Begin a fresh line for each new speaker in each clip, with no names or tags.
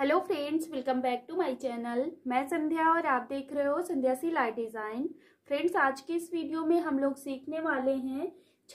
hello friends welcome back to my channel मैं संध्या और आप देख रहे हो संध्या सिलाई डिज़ाइन फ्रेंड्स आज के इस वीडियो में हम लोग सीखने वाले हैं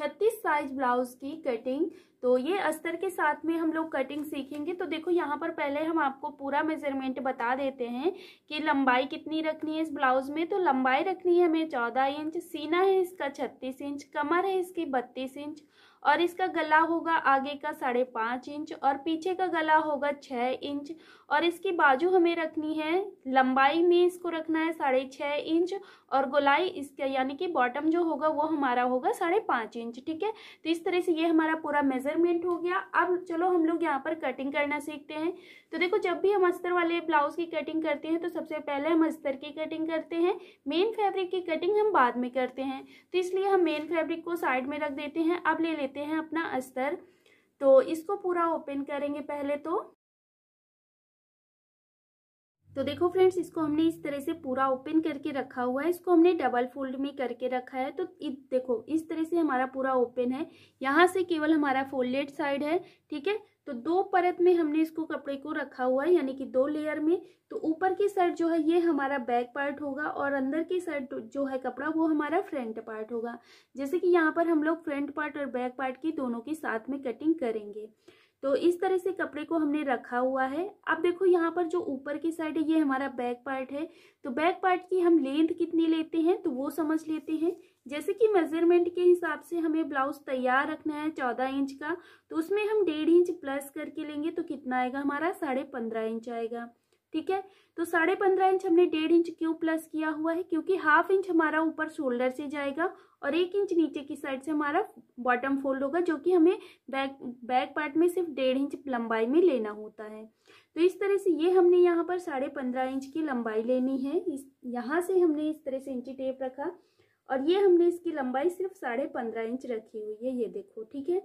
36 साइज ब्लाउज की कटिंग तो ये अस्तर के साथ में हम लोग कटिंग सीखेंगे तो देखो यहाँ पर पहले हम आपको पूरा मेजरमेंट बता देते हैं कि लंबाई कितनी रखनी है इस ब्लाउज में तो लंबाई रखनी है हमें 14 इंच सीना है इसका 36 इंच कमर है इसकी 32 इंच और इसका गला होगा आगे का साढ़े पाँच इंच और पीछे का गला होगा छः इंच और इसकी बाजू हमें रखनी है लंबाई में इसको रखना है साढ़े छः इंच और गोलाई इसका यानी कि बॉटम जो होगा वो हमारा होगा साढ़े पाँच इंच ठीक है तो इस तरह से ये हमारा पूरा मेजरमेंट हो गया अब चलो हम लोग यहाँ पर कटिंग करना सीखते हैं तो देखो जब भी हम अस्तर वाले ब्लाउज की कटिंग करते हैं तो सबसे पहले हम अस्तर की कटिंग करते हैं मेन फैब्रिक की कटिंग हम बाद में करते हैं तो इसलिए हम मेन फैब्रिक को साइड में रख देते हैं अब ले लेते हैं अपना अस्तर तो इसको पूरा ओपन करेंगे पहले तो तो देखो फ्रेंड्स इसको हमने इस तरह से पूरा ओपन करके रखा हुआ है इसको हमने डबल फोल्ड में करके रखा है तो देखो इस तरह से हमारा पूरा ओपन है यहाँ से केवल हमारा फोल्डेड साइड है ठीक है तो दो परत में हमने इसको कपड़े को रखा हुआ है यानी कि दो लेयर में तो ऊपर की साइड जो है ये हमारा बैक पार्ट होगा और अंदर की साइड तो जो है कपड़ा वो हमारा फ्रंट पार्ट होगा जैसे कि यहाँ पर हम लोग फ्रंट पार्ट और बैक पार्ट की दोनों के साथ में कटिंग करेंगे तो इस तरह से कपड़े को हमने रखा हुआ है अब देखो यहाँ पर जो ऊपर की साइड है ये हमारा बैक पार्ट है तो बैक पार्ट की हम लेंथ कितनी लेते हैं तो वो समझ लेते हैं जैसे कि मेजरमेंट के हिसाब से हमें ब्लाउज तैयार रखना है चौदह इंच का तो उसमें हम डेढ़ इंच प्लस करके लेंगे तो कितना आएगा हमारा साढ़े पंद्रह इंच आएगा ठीक है तो साढ़े पंद्रह इंच हमने डेढ़ इंच क्यों प्लस किया हुआ है क्योंकि हाफ इंच हमारा ऊपर शोल्डर से जाएगा और एक इंच नीचे की साइड से हमारा बॉटम फोल्ड होगा जो कि हमें बैक बैक पार्ट में सिर्फ डेढ़ इंच लंबाई में लेना होता है तो इस तरह से ये हमने यहाँ पर साढ़े पंद्रह इंच की लंबाई लेनी है इस यहाँ से हमने इस तरह से इंची टेप रखा और ये हमने इसकी लंबाई सिर्फ साढ़े पंद्रह इंच रखी हुई है ये देखो ठीक है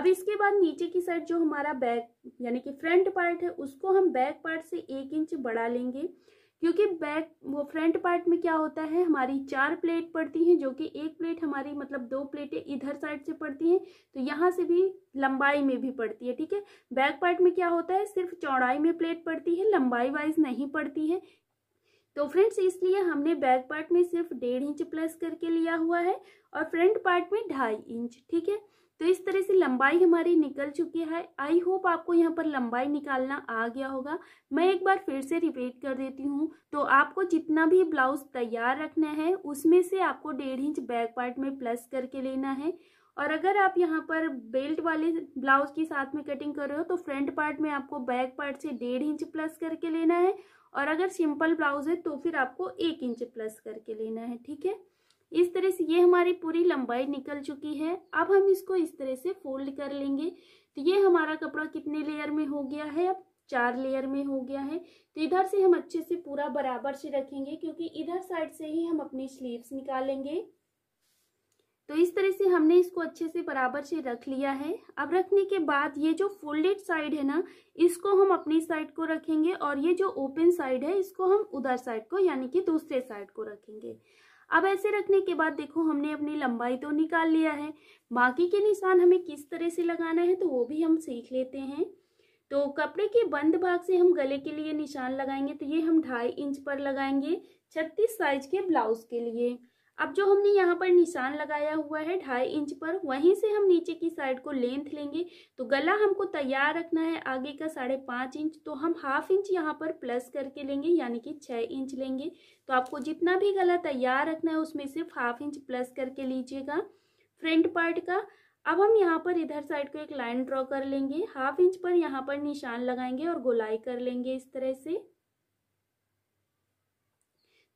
अब इसके बाद नीचे की साइड जो हमारा बैक यानी कि फ्रंट पार्ट है उसको हम बैक पार्ट से एक इंच बढ़ा लेंगे क्योंकि बैक वो फ्रंट पार्ट में क्या होता है हमारी चार प्लेट पड़ती हैं जो कि एक प्लेट हमारी मतलब दो प्लेटें इधर साइड से पड़ती हैं तो यहाँ से भी लंबाई में भी पड़ती है ठीक है बैक पार्ट में क्या होता है सिर्फ चौड़ाई में प्लेट पड़ती है लंबाई वाइज नहीं पड़ती है तो फ्रेंड्स इसलिए हमने बैक पार्ट में सिर्फ डेढ़ इंच प्लस करके लिया हुआ है और फ्रंट पार्ट में ढाई इंच ठीक है तो इस तरह से लंबाई हमारी निकल चुकी है आई होप आपको यहाँ पर लंबाई निकालना आ गया होगा मैं एक बार फिर से रिपीट कर देती हूँ तो आपको जितना भी ब्लाउज तैयार रखना है उसमें से आपको डेढ़ इंच बैक पार्ट में प्लस करके लेना है और अगर आप यहाँ पर बेल्ट वाले ब्लाउज के साथ में कटिंग कर रहे हो तो फ्रंट पार्ट में आपको बैक पार्ट से डेढ़ इंच प्लस करके लेना है और अगर सिंपल ब्लाउज है तो फिर आपको एक इंच प्लस करके लेना है ठीक है इस तरह से ये हमारी पूरी लंबाई निकल चुकी है अब हम इसको इस तरह से फोल्ड कर लेंगे तो ये हमारा कपड़ा कितने लेयर में हो गया है अब चार लेयर में हो गया है तो इधर से हम अच्छे से पूरा बराबर से रखेंगे क्योंकि इधर साइड से ही हम अपनी स्लीव्स निकालेंगे तो इस तरह से हमने इसको अच्छे से बराबर से रख लिया है अब रखने के बाद ये जो फोल्डेड साइड है ना इसको हम अपनी साइड को रखेंगे और ये जो ओपन साइड है इसको हम उधर साइड को यानी कि दूसरे साइड को रखेंगे अब ऐसे रखने के बाद देखो हमने अपनी लंबाई तो निकाल लिया है बाकी के निशान हमें किस तरह से लगाना है तो वो भी हम सीख लेते हैं तो कपड़े के बंद भाग से हम गले के लिए निशान लगाएंगे तो ये हम ढाई इंच पर लगाएंगे छत्तीस साइज के ब्लाउज के लिए अब जो हमने यहाँ पर निशान लगाया हुआ है ढाई इंच पर वहीं से हम नीचे की साइड को लेंथ लेंगे तो गला हमको तैयार रखना है आगे का साढ़े पाँच इंच तो हम हाफ इंच यहाँ पर प्लस करके लेंगे यानी कि छः इंच लेंगे तो आपको जितना भी गला तैयार रखना है उसमें सिर्फ हाफ इंच प्लस करके लीजिएगा फ्रंट पार्ट का अब हम यहाँ पर इधर साइड को एक लाइन ड्रॉ कर लेंगे हाफ इंच पर यहाँ पर निशान लगाएंगे और गोलाई कर लेंगे इस तरह से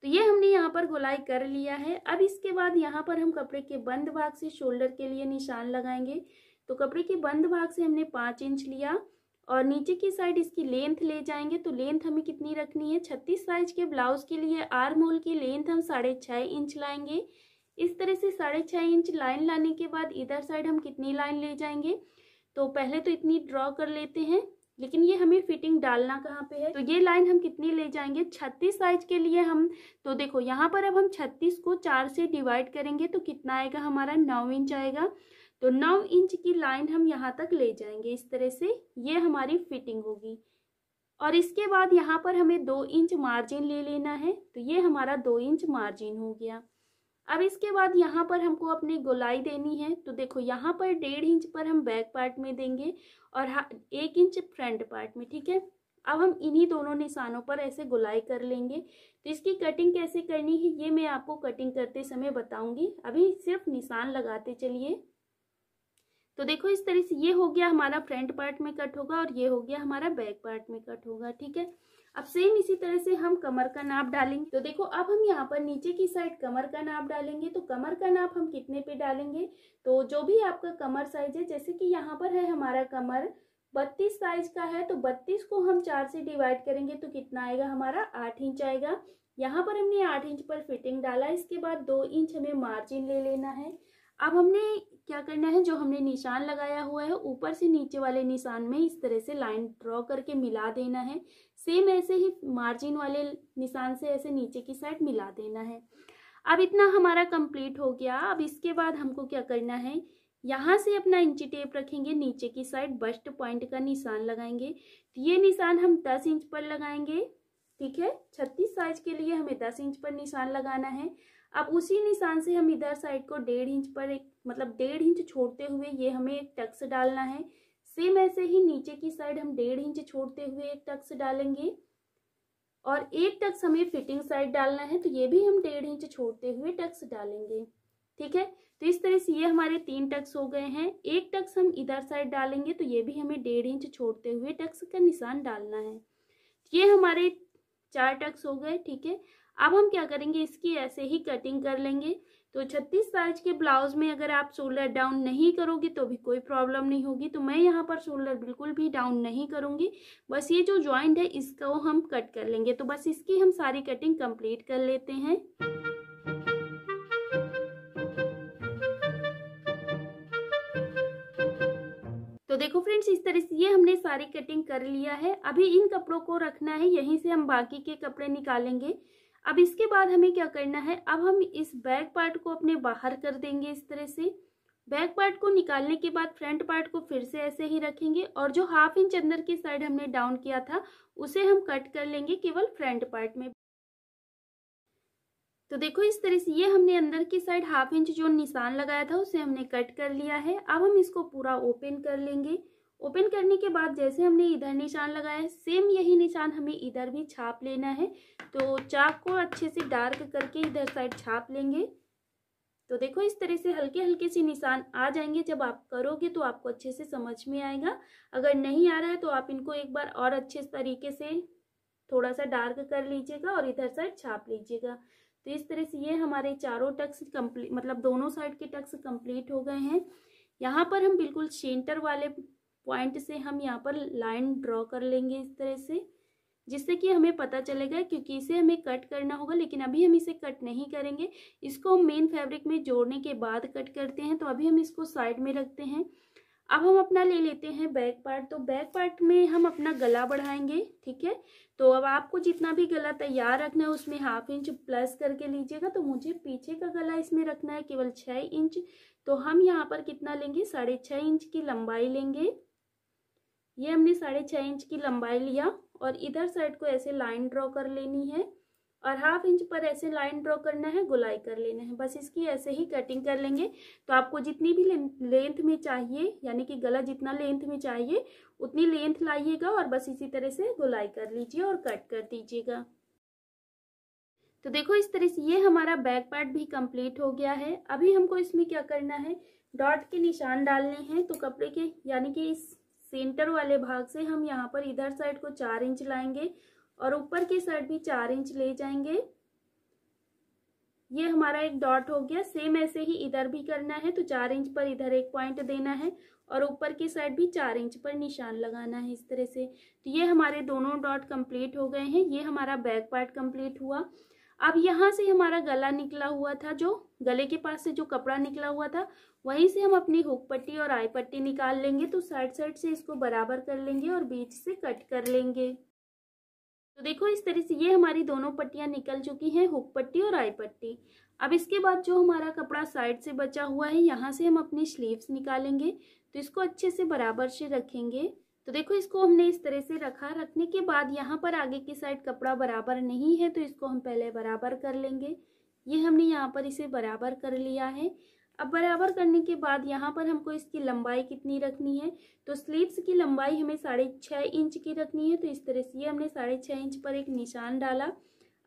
तो ये हमने यहाँ पर गोलाई कर लिया है अब इसके बाद यहाँ पर हम कपड़े के बंद भाग से शोल्डर के लिए निशान लगाएंगे तो कपड़े के बंद भाग से हमने पाँच इंच लिया और नीचे की साइड इसकी लेंथ ले जाएंगे तो लेंथ हमें कितनी रखनी है छत्तीस साइज के ब्लाउज के लिए आर्म होल की लेंथ हम साढ़े छः इंच लाएंगे इस तरह से साढ़े छः इंच लाइन लाने के बाद इधर साइड हम कितनी लाइन ले जाएंगे तो पहले तो इतनी ड्रॉ कर लेते हैं लेकिन ये हमें फिटिंग डालना कहाँ पे है तो ये लाइन हम कितनी ले जाएंगे 36 साइज के लिए हम तो देखो यहाँ पर अब हम 36 को चार से डिवाइड करेंगे तो कितना आएगा हमारा नौ इंच आएगा तो नौ इंच की लाइन हम यहाँ तक ले जाएंगे इस तरह से ये हमारी फिटिंग होगी और इसके बाद यहाँ पर हमें दो इंच मार्जिन ले लेना है तो ये हमारा दो इंच मार्जिन हो गया अब इसके बाद यहाँ पर हमको अपनी गोलाई देनी है तो देखो यहाँ पर डेढ़ इंच पर हम बैक पार्ट में देंगे और एक इंच फ्रंट पार्ट में ठीक है अब हम इन्हीं दोनों निशानों पर ऐसे गोलाई कर लेंगे तो इसकी कटिंग कैसे करनी है ये मैं आपको कटिंग करते समय बताऊंगी अभी सिर्फ निशान लगाते चलिए तो देखो इस तरह से ये हो गया हमारा फ्रंट पार्ट में कट होगा और ये हो गया हमारा बैक पार्ट में कट होगा ठीक है अब सेम इसी तरह से हम कमर का नाप डालेंगे तो देखो अब हम यहाँ पर नीचे की साइड कमर का नाप डालेंगे तो कमर का नाप हम कितने पे डालेंगे तो जो भी आपका कमर साइज है जैसे कि यहाँ पर है हमारा कमर बत्तीस साइज का है तो बत्तीस को हम चार से डिवाइड करेंगे तो कितना आएगा हमारा आठ इंच आएगा यहाँ पर हमने आठ इंच पर फिटिंग डाला इसके बाद दो इंच हमें मार्जिन ले लेना है अब हमने क्या करना है जो हमने निशान लगाया हुआ है ऊपर से नीचे वाले निशान में इस तरह से लाइन ड्रॉ करके मिला देना है सेम ऐसे ही मार्जिन वाले निशान से ऐसे नीचे की साइड मिला देना है अब इतना हमारा कंप्लीट हो गया अब इसके बाद हमको क्या करना है यहाँ से अपना इंची टेप रखेंगे नीचे की साइड बस्ट पॉइंट का निशान लगाएंगे ये निशान हम दस इंच पर लगाएंगे ठीक है छत्तीस साइज के लिए हमें दस इंच पर निशान लगाना है अब उसी निशान से हम इधर साइड को डेढ़ इंच पर एक मतलब डेढ़ इंच छोड़ते हुए ये हमें एक टक्स डालना है सेम ऐसे ही नीचे की साइड हम डेढ़ इंच छोड़ते हुए एक टक्स डालेंगे और एक टक्स हमें फिटिंग साइड डालना है तो ये भी हम डेढ़ इंच छोड़ते हुए टक्स डालेंगे ठीक है तो इस तरह से ये हमारे तीन टक्स हो गए हैं एक टक्स हम इधर साइड डालेंगे तो ये भी हमें डेढ़ इंच छोड़ते हुए टक्स का निशान डालना है ये हमारे चार टक्स हो गए ठीक है अब हम क्या करेंगे इसकी ऐसे ही कटिंग कर लेंगे तो छत्तीस साइज के ब्लाउज में अगर आप शोल्डर डाउन नहीं करोगे तो भी कोई प्रॉब्लम नहीं होगी तो मैं यहाँ पर शोल्डर बिल्कुल भी डाउन नहीं करूँगी बस ये जो ज्वाइंट है इसको हम कट कर लेंगे तो बस इसकी हम सारी कटिंग कंप्लीट कर लेते हैं तो देखो फ्रेंड्स इस तरह से ये हमने सारी कटिंग कर लिया है अभी इन कपड़ों को रखना है यहीं से हम बाकी के कपड़े निकालेंगे अब इसके बाद हमें क्या करना है अब हम इस बैक पार्ट को अपने बाहर कर देंगे इस तरह से बैक पार्ट को निकालने के बाद फ्रंट पार्ट को फिर से ऐसे ही रखेंगे और जो हाफ इंच अंदर की साइड हमने डाउन किया था उसे हम कट कर लेंगे केवल फ्रंट पार्ट में तो देखो इस तरह से ये हमने अंदर की साइड हाफ इंच जो निशान लगाया था उसे हमने कट कर लिया है अब हम इसको पूरा ओपन कर लेंगे ओपन करने के बाद जैसे हमने इधर निशान लगाया है सेम यही निशान हमें इधर भी छाप लेना है तो चाक को अच्छे से डार्क करके इधर साइड छाप लेंगे तो देखो इस तरह से हल्के हल्के से निशान आ जाएंगे जब आप करोगे तो आपको अच्छे से समझ में आएगा अगर नहीं आ रहा है तो आप इनको एक बार और अच्छे तरीके से थोड़ा सा डार्क कर लीजिएगा और इधर साइड छाप लीजिएगा तो इस तरह से ये हमारे चारों टक्स कंप्लीट मतलब दोनों साइड के टक्स कंप्लीट हो गए हैं यहाँ पर हम बिल्कुल सेंटर वाले पॉइंट से हम यहाँ पर लाइन ड्रॉ कर लेंगे इस तरह से जिससे कि हमें पता चलेगा क्योंकि इसे हमें कट करना होगा लेकिन अभी हम इसे कट नहीं करेंगे इसको हम मेन फैब्रिक में जोड़ने के बाद कट करते हैं तो अभी हम इसको साइड में रखते हैं अब हम अपना ले लेते हैं बैक पार्ट तो बैक पार्ट में हम अपना गला बढ़ाएंगे ठीक है तो अब आपको जितना भी गला तैयार रखना है उसमें हाफ इंच प्लस करके लीजिएगा तो मुझे पीछे का गला इसमें रखना है केवल छः इंच तो हम यहाँ पर कितना लेंगे साढ़े छः इंच की लंबाई लेंगे ये हमने साढ़े छः इंच की लंबाई लिया और इधर साइड को ऐसे लाइन ड्रॉ कर लेनी है और हाफ इंच पर ऐसे लाइन ड्रॉ करना है गुलाई कर लेना है बस इसकी ऐसे ही कटिंग कर लेंगे तो आपको जितनी भी लेंथ में चाहिए यानी कि गला जितना लेंथ में चाहिए उतनी लेंथ लाइएगा और बस इसी तरह से गुलाई कर लीजिए और कट कर दीजिएगा तो देखो इस तरह से ये हमारा बैक पार्ट भी कंप्लीट हो गया है अभी हमको इसमें क्या करना है डॉट के निशान डालने हैं तो कपड़े के यानी कि इस सेंटर वाले भाग से हम यहाँ पर इधर साइड को चार इंच लाएंगे और ऊपर की साइड भी चार इंच ले जाएंगे ये हमारा एक डॉट हो गया सेम ऐसे ही इधर भी करना है तो चार इंच पर इधर एक पॉइंट देना है और ऊपर की साइड भी चार इंच पर निशान लगाना है इस तरह से तो ये हमारे दोनों डॉट कंप्लीट हो गए हैं ये हमारा बैक पार्ट कंप्लीट हुआ अब यहाँ से हमारा गला निकला हुआ था जो गले के पास से जो कपड़ा निकला हुआ था वहीं से हम अपनी हुक पट्टी और आई पट्टी निकाल लेंगे तो साइड साइड से इसको बराबर कर लेंगे और बीच से कट कर लेंगे तो देखो इस तरह से ये हमारी दोनों पट्टियाँ निकल चुकी हैं हुक पट्टी और आई पट्टी अब इसके बाद जो हमारा कपड़ा साइड से बचा हुआ है यहाँ से हम अपनी स्लीव्स निकालेंगे तो इसको अच्छे से बराबर से रखेंगे तो देखो इसको हमने इस तरह से रखा रखने के बाद यहाँ पर आगे की साइड कपड़ा बराबर नहीं है तो इसको हम पहले बराबर कर लेंगे ये हमने यहाँ पर इसे बराबर कर लिया है अब बराबर करने के बाद यहाँ पर हमको इसकी लंबाई कितनी रखनी है तो स्लीव्स की लंबाई हमें साढ़े छः इंच की रखनी है तो इस तरह से ये हमने साढ़े छः इंच पर एक निशान डाला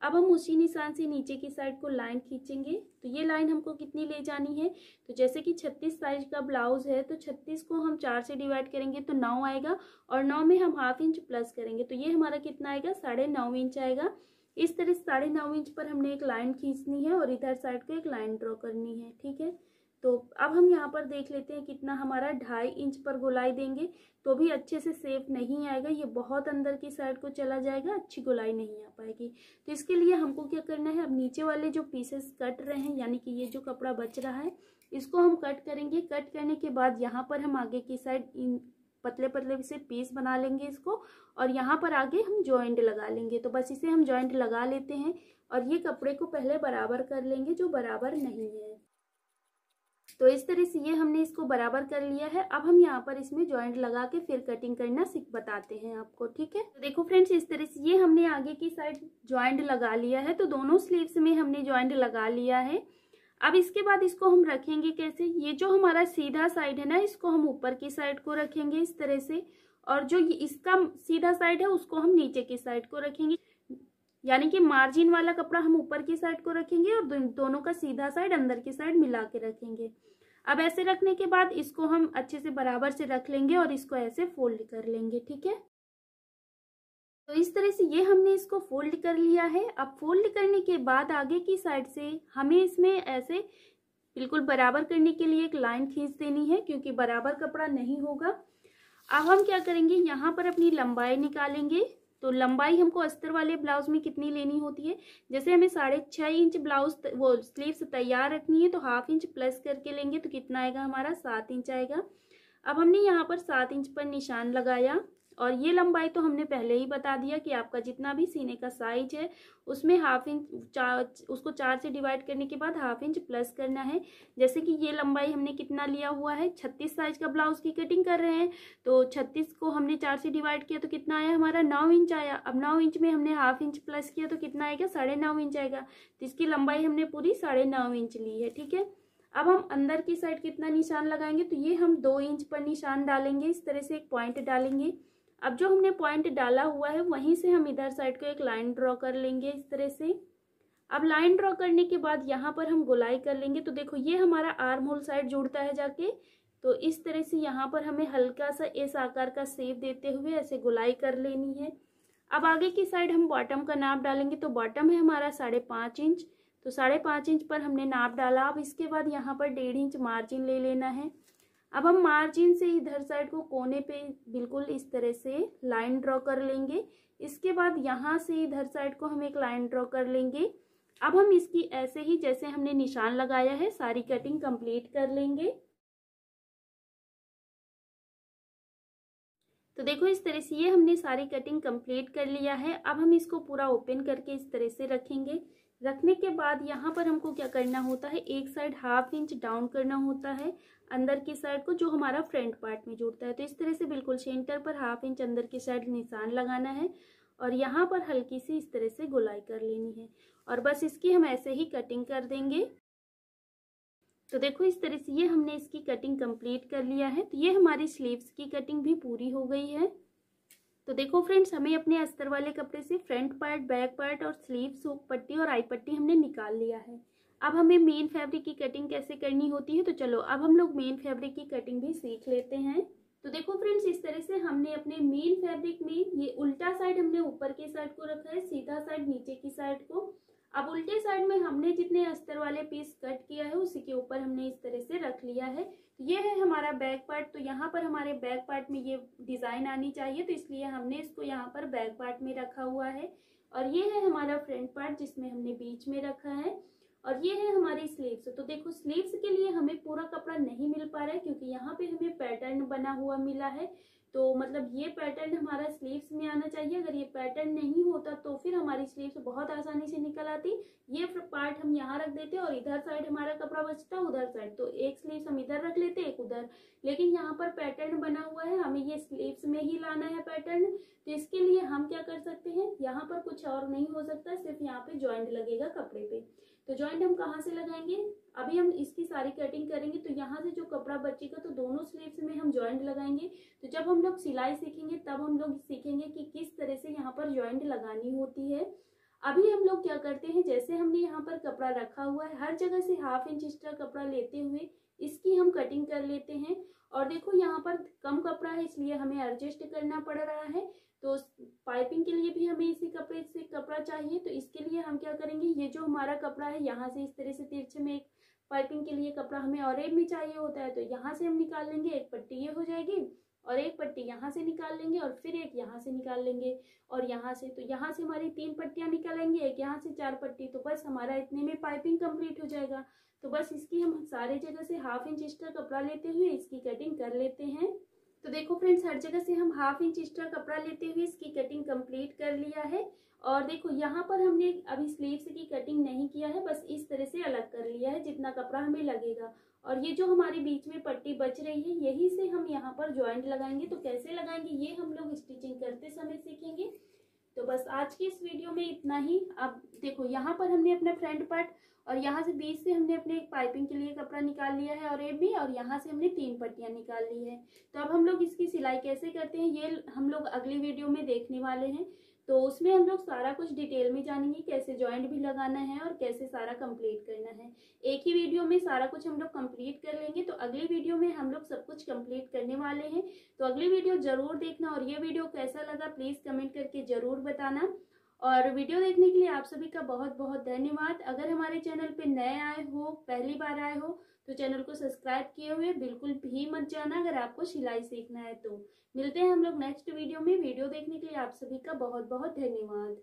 अब हम उसी निशान से नीचे की साइड को लाइन खींचेंगे तो ये लाइन हमको कितनी ले जानी है तो जैसे कि 36 साइज का ब्लाउज है तो 36 को हम चार से डिवाइड करेंगे तो नौ आएगा और नौ में हम हाफ इंच प्लस करेंगे तो ये हमारा कितना आएगा साढ़े नौ इंच आएगा इस तरह साढ़े नौ इंच पर हमने एक लाइन खींचनी है और इधर साइड को एक लाइन ड्रॉ करनी है ठीक है तो अब हम यहाँ पर देख लेते हैं कितना हमारा ढाई इंच पर गोलाई देंगे तो भी अच्छे से सेफ नहीं आएगा ये बहुत अंदर की साइड को चला जाएगा अच्छी गोलाई नहीं आ पाएगी तो इसके लिए हमको क्या करना है अब नीचे वाले जो पीसेस कट रहे हैं यानी कि ये जो कपड़ा बच रहा है इसको हम कट करेंगे कट करने के बाद यहाँ पर हम आगे की साइड इन पतले पतले से पीस बना लेंगे इसको और यहाँ पर आगे हम जॉइंट लगा लेंगे तो बस इसे हम जॉइंट लगा लेते हैं और ये कपड़े को पहले बराबर कर लेंगे जो बराबर नहीं है तो इस तरह से ये हमने इसको बराबर कर लिया है अब हम यहाँ पर इसमें ज्वाइंट लगा के फिर कटिंग करना सीख बताते हैं आपको ठीक है तो देखो फ्रेंड्स इस तरह से ये हमने आगे की साइड ज्वाइंट लगा लिया है तो दोनों स्लीव्स में हमने ज्वाइंट लगा लिया है अब इसके बाद इसको हम रखेंगे कैसे ये जो हमारा सीधा साइड है ना इसको हम ऊपर की साइड को रखेंगे इस तरह से और जो इसका सीधा साइड है उसको हम नीचे की साइड को रखेंगे यानी कि मार्जिन वाला कपड़ा हम ऊपर की साइड को रखेंगे और दोनों का सीधा साइड अंदर की साइड मिला के रखेंगे अब ऐसे रखने के बाद इसको हम अच्छे से बराबर से रख लेंगे और इसको ऐसे फोल्ड कर लेंगे ठीक है तो इस तरह से ये हमने इसको फोल्ड कर लिया है अब फोल्ड करने के बाद आगे की साइड से हमें इसमें ऐसे बिल्कुल बराबर करने के लिए एक लाइन खींच देनी है क्योंकि बराबर कपड़ा नहीं होगा अब हम क्या करेंगे यहाँ पर अपनी लंबाई निकालेंगे तो लंबाई हमको अस्तर वाले ब्लाउज में कितनी लेनी होती है जैसे हमें साढ़े छः इंच ब्लाउज वो स्लीव्स तैयार रखनी है तो हाफ इंच प्लस करके लेंगे तो कितना आएगा हमारा सात इंच आएगा अब हमने यहाँ पर सात इंच पर निशान लगाया और ये लंबाई तो हमने पहले ही बता दिया कि आपका जितना भी सीने का साइज है उसमें हाफ इंच चार उसको चार से डिवाइड करने के बाद हाफ इंच प्लस करना है जैसे कि ये लंबाई हमने कितना लिया हुआ है छत्तीस साइज का ब्लाउज की कटिंग कर रहे हैं तो छत्तीस को हमने चार से डिवाइड किया तो कितना आया हमारा नौ इंच आया अब नौ इंच में हमने हाफ इंच प्लस किया तो कितना आएगा साढ़े नौ इंच आएगा तो इसकी लंबाई हमने पूरी साढ़े नौ इंच ली है ठीक है अब हम अंदर की साइड कितना निशान लगाएंगे तो ये हम दो इंच पर निशान डालेंगे इस तरह से एक पॉइंट डालेंगे अब जो हमने पॉइंट डाला हुआ है वहीं से हम इधर साइड को एक लाइन ड्रॉ कर लेंगे इस तरह से अब लाइन ड्रॉ करने के बाद यहाँ पर हम गोलाई कर लेंगे तो देखो ये हमारा आर्म होल साइड जुड़ता है जाके तो इस तरह से यहाँ पर हमें हल्का सा एस आकार का सेव देते हुए ऐसे गोलाई कर लेनी है अब आगे की साइड हम बॉटम का नाप डालेंगे तो बॉटम है हमारा साढ़े पाँच इंच तो साढ़े पाँच इंच पर हमने नाप डाला अब इसके बाद यहाँ पर डेढ़ इंच मार्जिन ले लेना है अब हम मार्जिन से इधर साइड को कोने पे बिल्कुल इस तरह से लाइन ड्रॉ कर लेंगे इसके बाद यहाँ से इधर साइड को हम एक लाइन ड्रॉ कर लेंगे अब हम इसकी ऐसे ही जैसे हमने निशान लगाया है सारी कटिंग कंप्लीट कर लेंगे तो देखो इस तरह से ये हमने सारी कटिंग कंप्लीट कर लिया है अब हम इसको पूरा ओपन करके इस तरह से रखेंगे रखने के बाद यहाँ पर हमको क्या करना होता है एक साइड हाफ इंच डाउन करना होता है अंदर की साइड को जो हमारा फ्रंट पार्ट में जुड़ता है तो इस तरह से बिल्कुल सेंटर पर हाफ इंच अंदर की साइड निशान लगाना है और यहाँ पर हल्की सी इस तरह से गुलाई कर लेनी है और बस इसकी हम ऐसे ही कटिंग कर देंगे तो देखो इस तरह से ये हमने इसकी कटिंग कंप्लीट कर लिया है तो ये हमारी स्लीव्स की कटिंग भी पूरी हो गई है तो देखो फ्रेंड्स हमें अपने अस्तर वाले कपड़े से फ्रंट पार्ट बैक पार्ट और स्लीव्स पट्टी और आई पट्टी हमने निकाल लिया है अब हमें मेन फैब्रिक की कटिंग कैसे करनी होती है तो चलो अब हम लोग मेन फैब्रिक की कटिंग भी सीख लेते हैं तो देखो फ्रेंड्स इस तरह से हमने अपने मेन फैब्रिक में ये उल्टा साइड हमने ऊपर के साइड को रखा है सीधा साइड नीचे की साइड को अब उल्टे साइड में हमने जितने अस्तर वाले पीस कट किया है उसी के ऊपर हमने इस तरह से रख लिया है तो ये है हमारा बैक पार्ट तो यहाँ पर हमारे बैक पार्ट में ये डिज़ाइन आनी चाहिए तो इसलिए हमने इसको यहाँ पर बैक पार्ट में रखा हुआ है और ये है हमारा फ्रंट पार्ट जिसमें हमने बीच में रखा है और ये है हमारी स्लीव्स तो देखो स्लीव्स के लिए हमें पूरा कपड़ा नहीं मिल पा रहा है क्योंकि यहाँ पे हमें पैटर्न बना हुआ मिला है तो मतलब ये पैटर्न हमारा स्लीव्स में आना चाहिए अगर ये पैटर्न नहीं होता तो फिर हमारी स्लीव्स बहुत आसानी से निकल आती ये पार्ट हम यहाँ रख देते और इधर साइड हमारा कपड़ा बचता उधर साइड तो एक स्लीव्स हम इधर रख लेते एक उधर लेकिन यहाँ पर पैटर्न बना हुआ है हमें ये स्लीव्स में ही लाना है पैटर्न तो इसके लिए हम क्या कर सकते हैं यहाँ पर कुछ और नहीं हो सकता सिर्फ यहाँ पे ज्वाइंट लगेगा कपड़े पे तो जॉइंट हम कहाँ से लगाएंगे अभी हम इसकी सारी कटिंग करेंगे तो यहाँ से जो कपड़ा बचेगा तो दोनों स्लीव्स में हम जॉइंट लगाएंगे तो जब हम लोग सिलाई सीखेंगे तब हम लोग सीखेंगे कि किस तरह से यहाँ पर जॉइंट लगानी होती है अभी हम लोग क्या करते हैं जैसे हमने यहाँ पर कपड़ा रखा हुआ है हर जगह से हाफ इंच एक्स्ट्रा कपड़ा लेते हुए इसकी हम कटिंग कर लेते हैं और देखो यहाँ पर कम कपड़ा है इसलिए हमें एडजस्ट करना पड़ रहा है तो पाइपिंग के लिए भी हमें इसी कपड़े से कपड़ा चाहिए तो इसके लिए हम क्या करेंगे ये जो हमारा कपड़ा है यहाँ से इस तरह से तिरछे में एक पाइपिंग के लिए कपड़ा हमें एक में चाहिए होता है तो यहाँ से हम निकाल लेंगे एक पट्टी ये हो जाएगी और एक पट्टी यहाँ से निकाल लेंगे और फिर एक यहाँ से निकाल लेंगे और यहाँ से तो यहाँ से हमारी तीन पट्टियाँ निकालेंगे एक यहाँ से चार पट्टी तो बस हमारा इतने में पाइपिंग कंप्लीट हो जाएगा तो बस इसकी हम सारे जगह से हाफ इंच एक्स्ट्रा कपड़ा लेते हुए इसकी कटिंग कर लेते हैं तो देखो फ्रेंड्स हर जगह से हम हाफ इंच एक्स्ट्रा कपड़ा लेते हुए इसकी कटिंग कंप्लीट कर लिया है और देखो यहाँ पर हमने अभी स्लीव्स की कटिंग नहीं किया है बस इस तरह से अलग कर लिया है जितना कपड़ा हमें लगेगा और ये जो हमारे बीच में पट्टी बच रही है यही से हम यहाँ पर ज्वाइंट लगाएंगे तो कैसे लगाएंगे ये हम लोग स्टिचिंग करते समय सीखेंगे तो बस आज की इस वीडियो में इतना ही अब देखो यहाँ पर हमने अपना फ्रंट पार्ट और यहाँ से बीच से हमने अपने एक पाइपिंग के लिए कपड़ा निकाल लिया है और ए बी और यहाँ से हमने तीन पट्टियाँ निकाल ली है तो अब हम लोग इसकी सिलाई कैसे करते हैं ये हम लोग अगली वीडियो में देखने वाले हैं तो उसमें हम लोग सारा कुछ डिटेल में जानेंगे कैसे जॉइंट भी लगाना है और कैसे सारा कंप्लीट करना है एक ही वीडियो में सारा कुछ हम लोग कंप्लीट कर लेंगे तो अगली वीडियो में हम लोग सब कुछ कंप्लीट करने वाले हैं तो अगली वीडियो ज़रूर देखना और ये वीडियो कैसा लगा प्लीज़ कमेंट करके ज़रूर बताना और वीडियो देखने के लिए आप सभी का बहुत बहुत धन्यवाद अगर हमारे चैनल पे नए आए हो पहली बार आए हो तो चैनल को सब्सक्राइब किए हुए बिल्कुल भी मत जाना अगर आपको सिलाई सीखना है तो मिलते हैं हम लोग नेक्स्ट वीडियो में वीडियो देखने के लिए आप सभी का बहुत बहुत धन्यवाद